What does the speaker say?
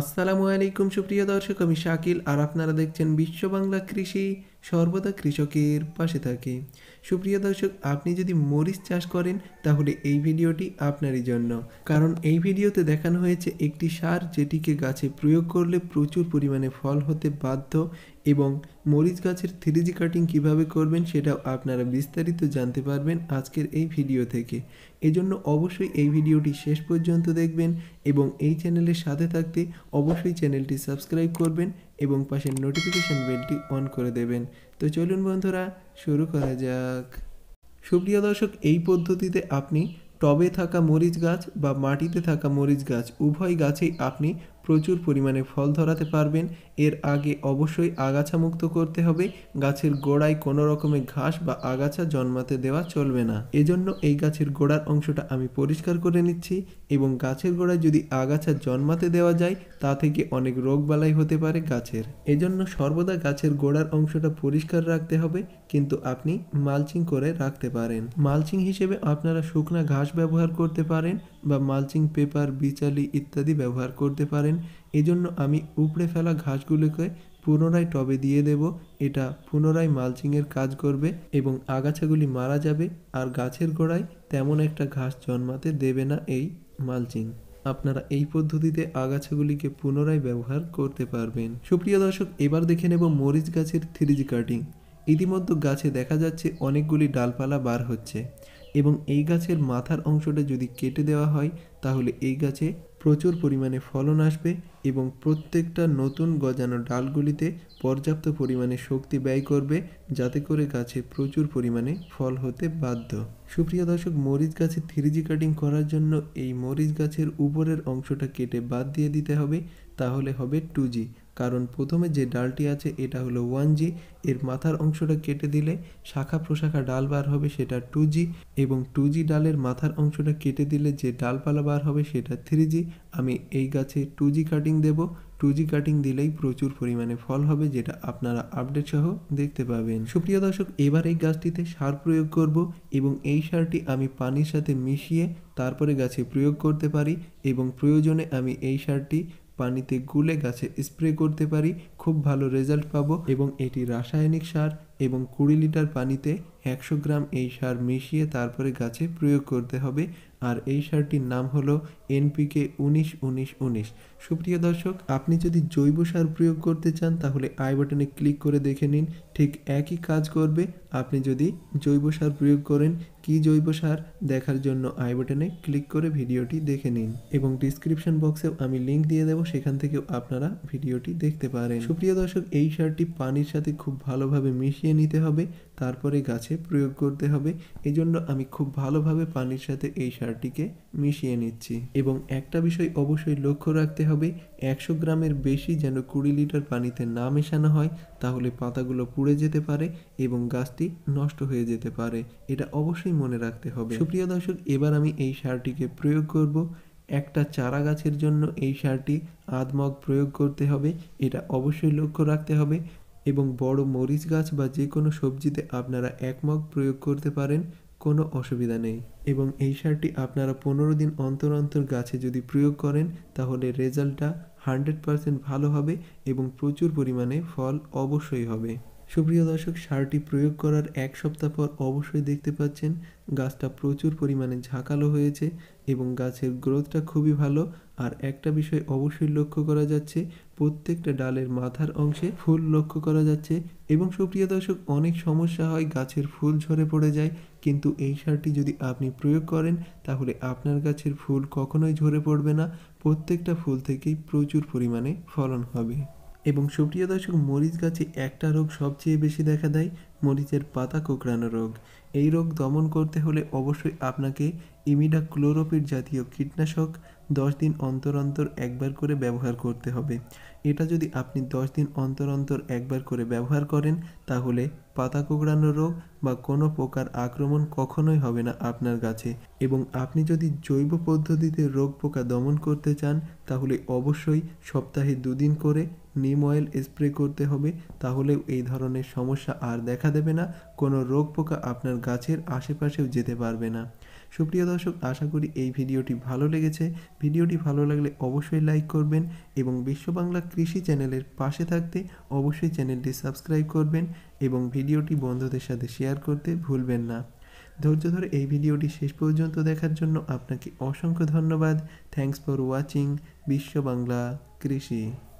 আসসালামু আলাইকুম সুপ্রিয় দর্শক আমি শাকিল আর আপনারা দেখছেন বিশ্ব বাংলা কৃষি সর্বদা কৃষকের পাশে থাকে সুপ্রিয় দর্শক আপনি যদি মরিচ চাষ করেন তাহলে এই ভিডিওটি আপনারই জন্য কারণ এই ভিডিওতে দেখানো হয়েছে একটি সার যেটিকে গাছে প্রয়োগ করলে প্রচুর পরিমাণে ফল হতে বাধ্য এবং মরিচ গাছের থ্রিজি কাটিং কিভাবে করবেন সেটাও আপনারা বিস্তারিত জানতে পারবেন আজকের এই ভিডিও থেকে এজন্য অবশ্যই এই ভিডিওটি শেষ পর্যন্ত দেখবেন এবং এই চ্যানেলের সাথে থাকতে অবশ্যই চ্যানেলটি সাবস্ক্রাইব করবেন এবং পাশের নোটিফিকেশান বেলটি অন করে দেবেন তো চলুন বন্ধুরা শুরু করা যাক সুপ্রিয় দর্শক এই পদ্ধতিতে আপনি টবে থাকা মরিচ গাছ বা মাটিতে থাকা মরিচ গাছ উভয় গাছেই আপনি প্রচুর পরিমাণে ফল ধরাতে পারবেন এর আগে অবশ্যই আগাছা মুক্ত করতে হবে গাছের গোড়ায় কোনো রকমের ঘাস বা আগাছা জন্মাতে দেওয়া চলবে না এজন্য এই গাছের গোড়ার অংশটা আমি পরিষ্কার করে নিচ্ছি এবং গাছের গোড়ায় যদি আগাছা জন্মাতে দেওয়া যায় তা থেকে অনেক রোগবালাই হতে পারে গাছের এজন্য সর্বদা গাছের গোড়ার অংশটা পরিষ্কার রাখতে হবে কিন্তু আপনি মালচিং করে রাখতে পারেন মালচিং হিসেবে আপনারা শুকনা ঘাস ব্যবহার করতে পারেন বা মালচিং পেপার বিচালি ইত্যাদি ব্যবহার করতে পারেন এজন্য আমি উপড়ে ফেলা ঘাসগুলোকে পুনরায় টবে দিয়ে দেব এটা পুনরায় মালচিংয়ের কাজ করবে এবং আগাছাগুলি মারা যাবে আর গাছের গোড়ায় তেমন একটা ঘাস জন্মাতে দেবে না এই মালচিং আপনারা এই পদ্ধতিতে আগাছাগুলিকে পুনরায় ব্যবহার করতে পারবেন সুপ্রিয় দর্শক এবার দেখে নেব মরিচ গাছের থ্রিজ কাটিং ইতিমধ্যে গাছে দেখা যাচ্ছে অনেকগুলি ডালপালা বার হচ্ছে এবং এই গাছের মাথার অংশটা যদি কেটে দেওয়া হয় তাহলে এই গাছে প্রচুর পরিমাণে ফলন আসবে এবং প্রত্যেকটা নতুন গজানো ডালগুলিতে পর্যাপ্ত পরিমাণে শক্তি ব্যয় করবে যাতে করে গাছে প্রচুর পরিমাণে ফল হতে বাধ্য সুপ্রিয় দর্শক মরিচ গাছে থ্রিজি কাটিং করার জন্য এই মরিচ গাছের উপরের অংশটা কেটে বাদ দিয়ে দিতে হবে তাহলে হবে টু জি কারণ প্রথমে যে ডালটি আছে এটা হলো ওয়ান জি এর মাথার অংশটা কেটে দিলে শাখা প্রশাখা ডাল বার হবে সেটা টু জি এবং টু জি ডালের মাথার অংশটা কেটে দিলে যে ডালপালা বার হবে সেটা থ্রি জি আমি এই গাছে টু জি কাটিং দেব টু জি কাটিং দিলেই প্রচুর পরিমাণে ফল হবে যেটা আপনারা আপডেট সহ দেখতে পাবেন সুপ্রিয় দর্শক এবার এই গাছটিতে সার প্রয়োগ করব এবং এই সারটি আমি পানির সাথে মিশিয়ে তারপরে গাছে প্রয়োগ করতে পারি এবং প্রয়োজনে আমি এই সারটি পানিতে গুলে গাছে স্প্রে করতে পারি খুব ভালো রেজাল্ট পাবো এবং এটি রাসায়নিক সার এবং কুড়ি লিটার পানিতে একশো গ্রাম এই সার মিশিয়ে তারপরে গাছে প্রয়োগ করতে হবে আর এই সারটির নাম হলো এনপিকে উনিশ উনিশ উনিশ সুপ্রিয় দর্শক আপনি যদি জৈব সার প্রয়োগ করতে চান তাহলে আই বাটনে ক্লিক করে দেখে নিন ঠিক একই কাজ করবে আপনি যদি জৈব সার প্রয়োগ করেন কি জৈব সার দেখার জন্য আই বাটনে ক্লিক করে ভিডিওটি দেখে নিন এবং ডিসক্রিপশন বক্সেও আমি লিঙ্ক দিয়ে দেব সেখান থেকেও আপনারা ভিডিওটি দেখতে পারেন সুপ্রিয় দর্শক এই সারটি পানির সাথে খুব ভালোভাবে মিশিয়ে নিতে হবে তারপরে গাছে প্রয়োগ করতে হবে এই জন্য আমি খুব ভালোভাবে পানির সাথে এই সারটিকে মিশিয়ে নিচ্ছি এবং একটা বিষয় অবশ্যই লক্ষ্য রাখতে হবে একশো গ্রামের বেশি যেন কুড়ি লিটার পানিতে না মেশানো হয় তাহলে পাতাগুলো পুড়ে যেতে পারে এবং গাছটি নষ্ট হয়ে যেতে পারে এটা অবশ্যই মনে রাখতে হবে সুপ্রিয় দর্শক এবার আমি এই সারটিকে প্রয়োগ করব একটা চারা গাছের জন্য এই সারটি আধমগ প্রয়োগ করতে হবে এটা অবশ্যই লক্ষ্য রাখতে হবে এবং বড় মরিচ গাছ বা যে কোনো সবজিতে আপনারা এক মগ প্রয়োগ করতে পারেন কোনো অসুবিধা নেই এবং এই সারটি আপনারা পনেরো দিন অন্তর অন্তর গাছে যদি প্রয়োগ করেন তাহলে রেজাল্টটা হান্ড্রেড পারসেন্ট ভালো হবে এবং প্রচুর পরিমাণে ফল অবশ্যই হবে সুপ্রিয় দর্শক সারটি প্রয়োগ করার এক সপ্তাহ পর অবশ্যই দেখতে পাচ্ছেন গাছটা প্রচুর পরিমাণে ঝাঁকালো হয়েছে এবং গাছের গ্রোথটা খুবই ভালো আর একটা বিষয় অবশ্যই লক্ষ্য করা যাচ্ছে প্রত্যেকটা ডালের মাথার অংশে ফুল লক্ষ্য করা যাচ্ছে এবং সুপ্রিয় দর্শক অনেক সমস্যা হয় গাছের ফুল ঝরে পড়ে যায় কিন্তু এই সারটি যদি আপনি প্রয়োগ করেন তাহলে আপনার গাছের ফুল কখনোই ঝরে পড়বে না প্রত্যেকটা ফুল থেকেই প্রচুর পরিমাণে ফলন হবে এবং সুপ্রিয় দর্শক মরিচ গাছে একটা রোগ সবচেয়ে বেশি দেখা দেয় মরিচের পাতা কোঁকড়ানো রোগ এই রোগ দমন করতে হলে অবশ্যই আপনাকে ইমিডা ক্লোরোপিড জাতীয় কীটনাশক দশ দিন অন্তর অন্তর একবার করে ব্যবহার করতে হবে এটা যদি আপনি দশ দিন অন্তর অন্তর একবার করে ব্যবহার করেন তাহলে পাতা কোঁকড়ানো রোগ বা কোনো প্রকার আক্রমণ কখনোই হবে না আপনার গাছে এবং আপনি যদি জৈব পদ্ধতিতে রোগ পোকা দমন করতে চান তাহলে অবশ্যই সপ্তাহে দুদিন করে নিম অয়েল স্প্রে করতে হবে তাহলেও এই ধরনের সমস্যা আর দেখা দেবে না কোনো রোগ পোকা আপনার গাছের আশেপাশেও যেতে পারবে না সুপ্রিয় দর্শক আশা করি এই ভিডিওটি ভালো লেগেছে ভিডিওটি ভালো লাগলে অবশ্যই লাইক করবেন এবং বিশ্ব বাংলা কৃষি চ্যানেলের পাশে থাকতে অবশ্যই চ্যানেলটি সাবস্ক্রাইব করবেন এবং ভিডিওটি বন্ধুদের সাথে শেয়ার করতে ভুলবেন না ধৈর্য ধরে এই ভিডিওটি শেষ পর্যন্ত দেখার জন্য আপনাকে অসংখ্য ধন্যবাদ থ্যাংকস ফর ওয়াচিং বিশ্ব বাংলা কৃষি